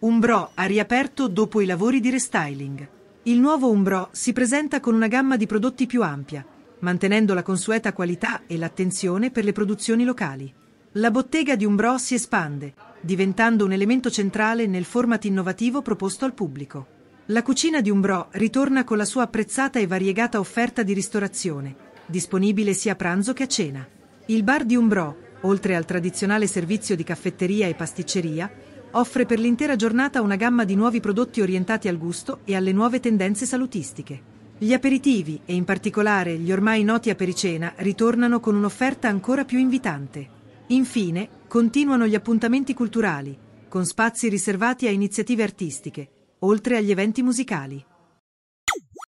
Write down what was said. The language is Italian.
Umbro ha riaperto dopo i lavori di restyling. Il nuovo Umbro si presenta con una gamma di prodotti più ampia, mantenendo la consueta qualità e l'attenzione per le produzioni locali. La bottega di Umbro si espande, diventando un elemento centrale nel format innovativo proposto al pubblico. La cucina di Umbro ritorna con la sua apprezzata e variegata offerta di ristorazione, disponibile sia a pranzo che a cena. Il bar di Umbro, oltre al tradizionale servizio di caffetteria e pasticceria, offre per l'intera giornata una gamma di nuovi prodotti orientati al gusto e alle nuove tendenze salutistiche. Gli aperitivi e in particolare gli ormai noti apericena ritornano con un'offerta ancora più invitante. Infine, continuano gli appuntamenti culturali, con spazi riservati a iniziative artistiche, oltre agli eventi musicali.